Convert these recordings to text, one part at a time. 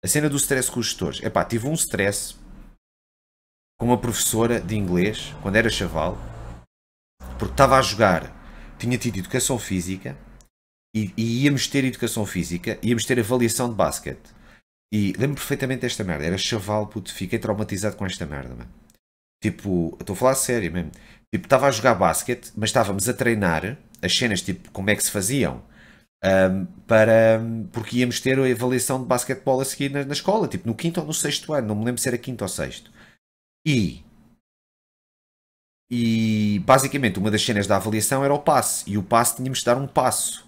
A cena do stress com os gestores. Epá, tive um stress com uma professora de inglês, quando era chaval, porque estava a jogar, tinha tido educação física, e, e íamos ter educação física, íamos ter avaliação de basquete. E lembro perfeitamente desta merda, era chaval, puto, fiquei traumatizado com esta merda, mano. Tipo, estou a falar sério mesmo. Tipo, estava a jogar basquete, mas estávamos a treinar as cenas, tipo, como é que se faziam. Um, para, porque íamos ter a avaliação de basquetebol a seguir na, na, escola, tipo no quinto ou no sexto ano, não me lembro se era quinto ou sexto. E, e basicamente uma das cenas da avaliação era o passe, e o passe tínhamos de dar um passo.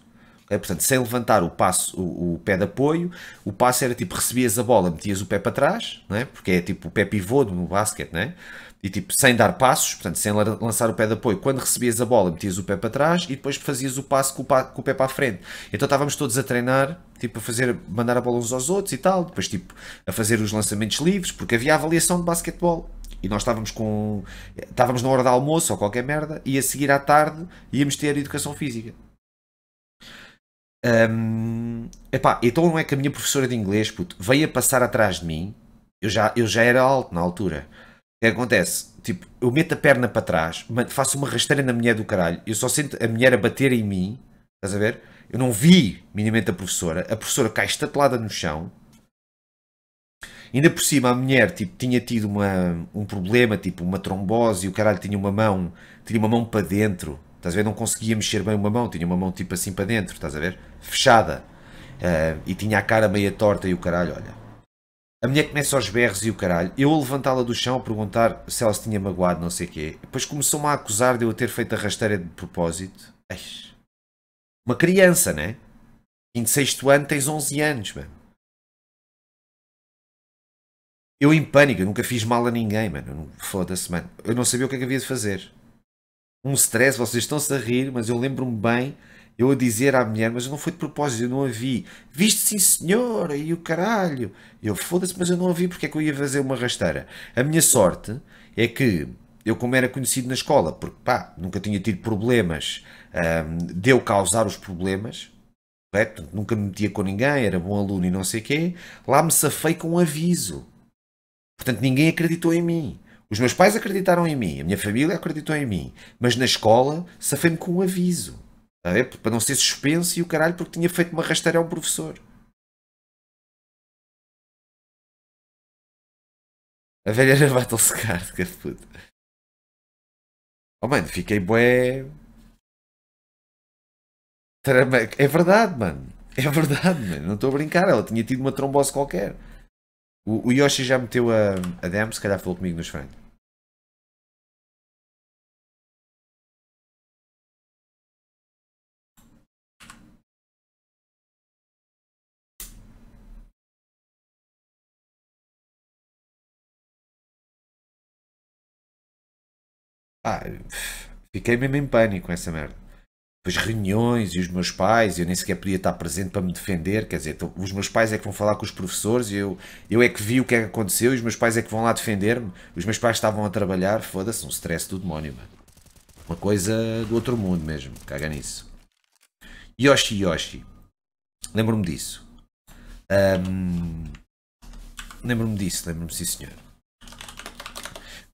É, portanto, sem levantar o passo, o, o, pé de apoio, o passo era tipo, recebias a bola, metias o pé para trás, não é? porque é tipo o pé pivô no basquete, não é? e tipo, sem dar passos, portanto, sem lançar o pé de apoio, quando recebias a bola, metias o pé para trás e depois fazias o passo com o, pa com o pé para a frente. Então estávamos todos a treinar, tipo, a fazer, mandar a bola uns aos outros e tal, depois, tipo, a fazer os lançamentos livres, porque havia avaliação de basquetebol. E nós estávamos com. Estávamos na hora de almoço ou qualquer merda, e a seguir à tarde íamos ter educação física. Um, epá, então não é que a minha professora de inglês puto, veio a passar atrás de mim. Eu já, eu já era alto na altura. O que é acontece? Tipo, eu meto a perna para trás, faço uma rasteira na mulher do caralho. Eu só sinto a mulher a bater em mim. Estás a ver? Eu não vi minimamente a professora. A professora cai estatelada no chão. Ainda por cima, a mulher tipo, tinha tido uma, um problema, tipo uma trombose. E o caralho tinha uma mão, tinha uma mão para dentro. Estás a ver? Não conseguia mexer bem uma mão, tinha uma mão tipo assim para dentro, estás a ver? Fechada. Uh, e tinha a cara meia torta e o caralho, olha. A mulher começa aos berros e o caralho. Eu a levantá-la do chão a perguntar se ela se tinha magoado, não sei o quê. Depois começou-me a acusar de eu a ter feito a rasteira de propósito. Eish. Uma criança, né? 26 ano, tens 11 anos, mano. Eu em pânico, eu nunca fiz mal a ninguém, mano. Foda-se, mano. Eu não sabia o que é que havia de fazer um stress, vocês estão-se a rir, mas eu lembro-me bem eu a dizer à mulher, mas não foi de propósito, eu não a vi. Viste sim senhora, e o caralho. Eu foda-se, mas eu não a vi, porque é que eu ia fazer uma rasteira? A minha sorte é que eu, como era conhecido na escola, porque pá, nunca tinha tido problemas, um, deu causar os problemas, correto? nunca me metia com ninguém, era bom aluno e não sei o quê, lá me safei com um aviso. Portanto, ninguém acreditou em mim. Os meus pais acreditaram em mim, a minha família acreditou em mim, mas na escola safei-me com um aviso. Ah, é? Para não ser suspenso e o caralho, porque tinha feito uma rasteira ao professor. A velha era Battle Card, que puta. Oh mano, fiquei bué. É verdade, mano. É verdade, mano. Não estou a brincar. Ela tinha tido uma trombose qualquer. O, o Yoshi já meteu a, a DM, se calhar falou comigo nos frente. Ah, fiquei mesmo em pânico com essa merda. Depois reuniões e os meus pais, eu nem sequer podia estar presente para me defender, quer dizer, então, os meus pais é que vão falar com os professores, eu, eu é que vi o que é que aconteceu e os meus pais é que vão lá defender-me. Os meus pais estavam a trabalhar, foda-se, um stress do demónio, mano. Uma coisa do outro mundo mesmo, caga nisso. Yoshi Yoshi, lembro-me disso. Um, lembro-me disso, lembro-me sim senhor.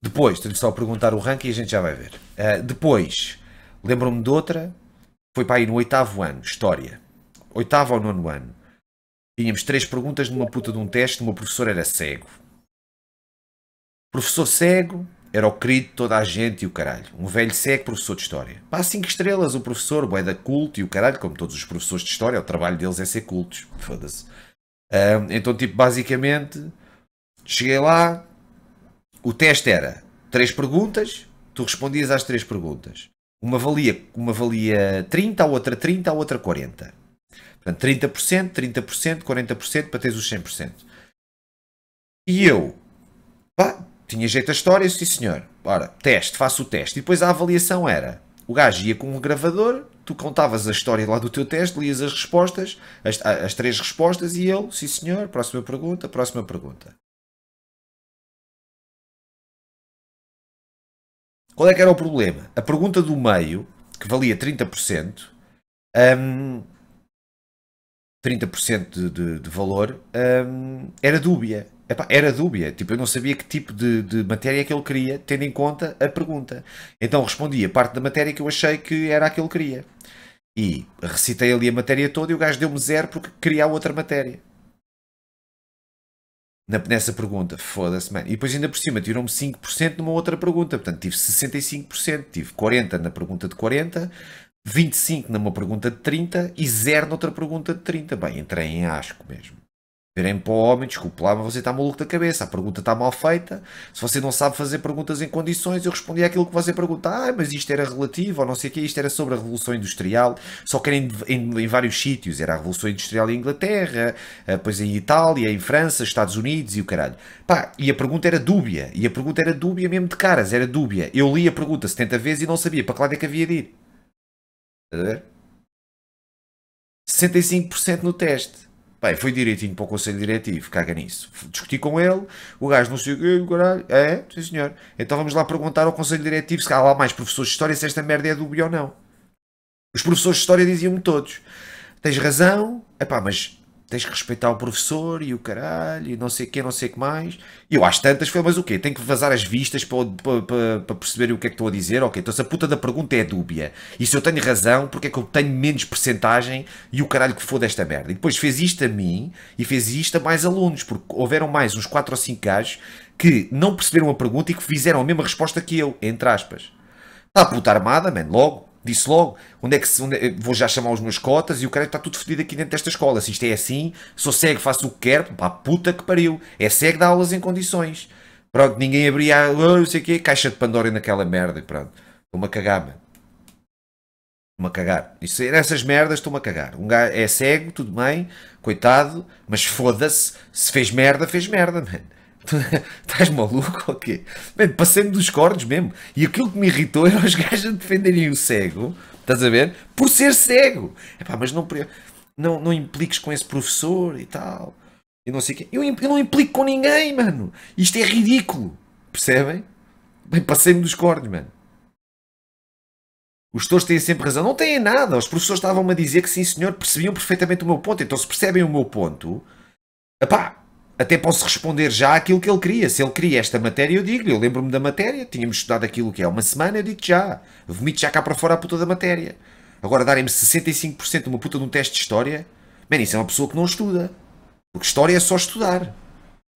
Depois, tenho só a perguntar o ranking e a gente já vai ver. Uh, depois, lembro-me de outra, foi para aí no oitavo ano, História. Oitavo ou nono ano. Tínhamos três perguntas numa puta de um teste, uma professora era cego. Professor cego, era o querido de toda a gente e o caralho. Um velho cego professor de História. Pá, cinco estrelas o professor, o da culto e o caralho, como todos os professores de História, o trabalho deles é ser cultos. Foda-se. Uh, então, tipo, basicamente, cheguei lá, o teste era três perguntas, tu respondias às três perguntas. Uma valia, uma valia 30, a outra 30, a outra 40. Portanto, 30%, 30%, 40% para teres os 100%. E eu, pá, tinha jeito a história, sim senhor, ora, teste, faço o teste. E depois a avaliação era, o gajo ia com um gravador, tu contavas a história lá do teu teste, lias as respostas, as, as três respostas, e eu, sim senhor, próxima pergunta, próxima pergunta. Qual é que era o problema? A pergunta do meio, que valia 30%, um, 30% de, de, de valor, um, era dúbia. Epá, era dúbia, tipo, eu não sabia que tipo de, de, matéria é que ele queria, tendo em conta a pergunta. Então respondia parte da matéria que eu achei que era a que ele queria. E recitei ali a matéria toda e o gajo deu-me zero porque queria a outra matéria nessa pergunta. Foda-se, mano. E depois ainda por cima tirou-me 5% numa outra pergunta. Portanto, tive 65%, tive 40% na pergunta de 40%, 25% numa pergunta de 30% e 0% noutra pergunta de 30%. Bem, entrei em asco mesmo. Virem para o homem, desculpe lá, mas você está maluco da cabeça, a pergunta está mal feita. Se você não sabe fazer perguntas em condições, eu respondi àquilo que você pergunta. Ah, mas isto era relativo, ou não sei o quê, isto era sobre a Revolução Industrial, só que era em, em, em vários sítios. Era a Revolução Industrial em Inglaterra, eh, depois em Itália, em França, Estados Unidos e o caralho. Pá, e a pergunta era dúbia, e a pergunta era dúbia mesmo de caras, era dúbia. Eu li a pergunta 70 vezes e não sabia para que lado é que havia de ir. a ver? 65% no teste. Bem, foi direitinho para o Conselho Diretivo, caga nisso. Discuti com ele, o gajo não sei o É, sim senhor. Então vamos lá perguntar ao Conselho Diretivo se há lá mais professores de História se esta merda é dúbia ou não. Os professores de História diziam-me todos: tens razão, epá, mas tens que respeitar o professor e o caralho, e não sei o que, não sei o que mais. E eu às tantas foi, mas o quê? Tenho que vazar as vistas para, para, para, para perceber o que é que estou a dizer? Ok, então se a puta da pergunta é dúbia, e se eu tenho razão, porque é que eu tenho menos percentagem e o caralho que for desta merda? E depois fez isto a mim e fez isto a mais alunos, porque houveram mais uns 4 ou 5 gajos que não perceberam a pergunta e que fizeram a mesma resposta que eu, entre aspas. Está a puta armada, man, logo disse logo onde é que se, onde, é, vou já chamar os meus cotas e o cara está tudo fedido aqui dentro desta escola. Se isto é assim, sou cego, faço o que quero, pá, puta que pariu. É cego, dá aulas em condições. Pronto, ninguém abria, não sei o quê, caixa de Pandora naquela merda, pronto. Estou-me a cagar, mano. Estou-me a cagar. Isso, nessas merdas estou-me a cagar. Um gajo é cego, tudo bem, coitado, mas foda-se, se fez merda, fez merda, mano. Estás maluco ou quê? Mano, passei-me dos cornos mesmo. E aquilo que me irritou era os gajos a defenderem o cego, estás a ver? Por ser cego. Epá, mas não, não, não impliques com esse professor e tal. E não sei o quê. Eu, eu não implico com ninguém, mano. Isto é ridículo. Percebem? Bem, passei-me dos cornos, mano. Os gestores têm sempre razão. Não têm nada. Os professores estavam-me a dizer que sim, senhor, percebiam perfeitamente o meu ponto. Então, se percebem o meu ponto, epá, até posso responder já aquilo que ele queria. Se ele queria esta matéria, eu digo-lhe. Eu lembro-me da matéria, tínhamos estudado aquilo que é uma semana, eu digo já. Vomito já cá para fora a puta da matéria. Agora darem-me 65% de uma puta de um teste de história, man, isso é uma pessoa que não estuda. Porque história é só estudar.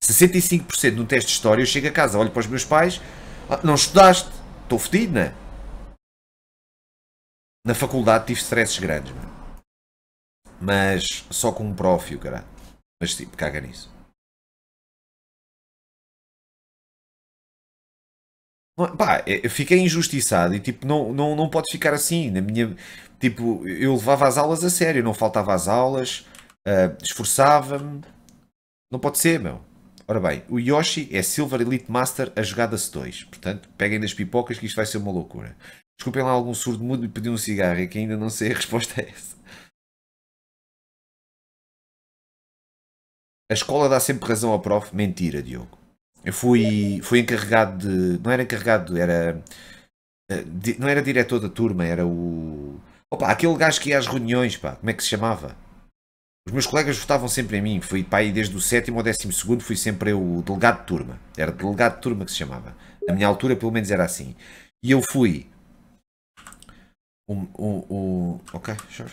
65% de um teste de história, eu chego a casa, olho para os meus pais, ah, não estudaste, estou fedido, é? Na faculdade tive stresses grandes, mano. Mas só com um prófio, cara. Mas tipo, caga nisso. É? pá, é, eu fiquei injustiçado e tipo, não, não, não pode ficar assim. Na minha, tipo, eu levava as aulas a sério, não faltava as aulas, uh, esforçava-me. Não pode ser, meu. Ora bem, o Yoshi é Silver Elite Master a jogada se 2. Portanto, peguem das pipocas que isto vai ser uma loucura. Desculpem lá algum surdo mudo e pedir um cigarro, é que ainda não sei a resposta a essa. A escola dá sempre razão ao prof. Mentira, Diogo. Eu fui, fui encarregado de. Não era encarregado, era. Eh, não era diretor da turma, era o. Opa, aquele gajo que ia às reuniões, pá, como é que se chamava? Os meus colegas votavam sempre em mim, fui pá, e desde o sétimo ao décimo segundo, fui sempre eu o delegado de turma. Era delegado de turma que se chamava. Na minha altura, pelo menos, era assim. E eu fui. O. o, ok, sure.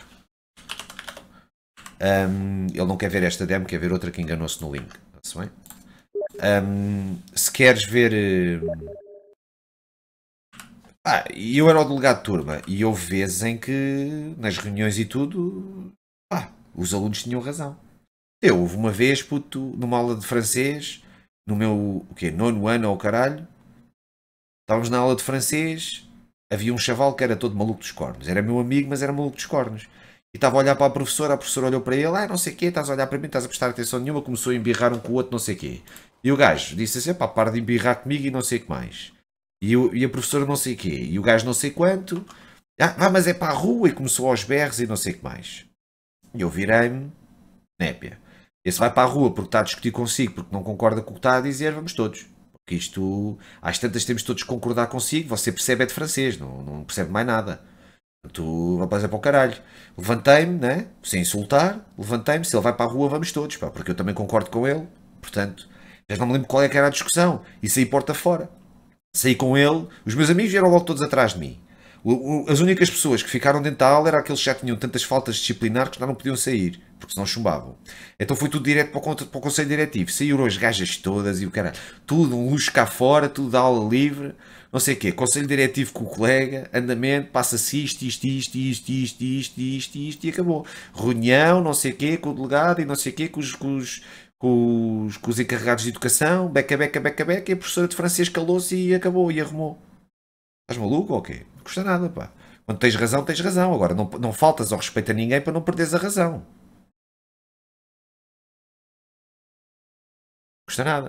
Um, ele não quer ver esta demo, quer ver outra que enganou-se no link. Está-se bem? Um, se queres ver. Eh, ah, eu era o delegado de turma e houve vezes em que, nas reuniões e tudo, ah, os alunos tinham razão. Eu, houve uma vez, puto, numa aula de francês, no meu, o quê, nono ano ou caralho, estávamos na aula de francês, havia um chaval que era todo maluco dos cornos. Era meu amigo, mas era maluco dos cornos. E estava a olhar para a professora, a professora olhou para ele, ah, não sei o quê, estás a olhar para mim, estás a prestar atenção nenhuma, começou a embirrar um com o outro, não sei o quê. E o gajo disse assim: pá, para de embirrar comigo e não sei o que mais. E, o, e a professora não sei o quê. E o gajo não sei quanto. Ah, ah, mas é para a rua. E começou aos berros e não sei o que mais. E eu virei-me, népia. Esse vai para a rua porque está a discutir consigo, porque não concorda com o que está a dizer, vamos todos. Porque isto, às tantas temos todos que concordar consigo, você percebe é de francês, não, não percebe mais nada. Tu rapaz é para o caralho. Levantei-me, né? sem insultar, levantei-me, se ele vai para a rua, vamos todos, pá, porque eu também concordo com ele, portanto, mas não me lembro qual é que era a discussão. E saí porta fora. Saí com ele, os meus amigos vieram logo todos atrás de mim. as únicas pessoas que ficaram dentro da aula eram aqueles que já tinham tantas faltas disciplinares que já não podiam sair, porque senão chumbavam. Então foi tudo direto para o, Conselho Diretivo. Saíram as gajas todas e o cara, tudo um luxo cá fora, tudo da aula livre, não sei o quê. Conselho Diretivo com o colega, andamento, passa-se isto, isto, isto, isto, isto, isto, isto, isto, e acabou. Reunião, não sei o quê, com o delegado e não sei o quê, com os, com os com os, com os encarregados de educação, beca, beca, beca, beca, e a professora de francês calou-se e acabou e arrumou. Estás maluco ou quê? Não custa nada, pá. Quando tens razão, tens razão. Agora, não, não faltas ao respeito a ninguém para não perderes a razão. Não custa nada.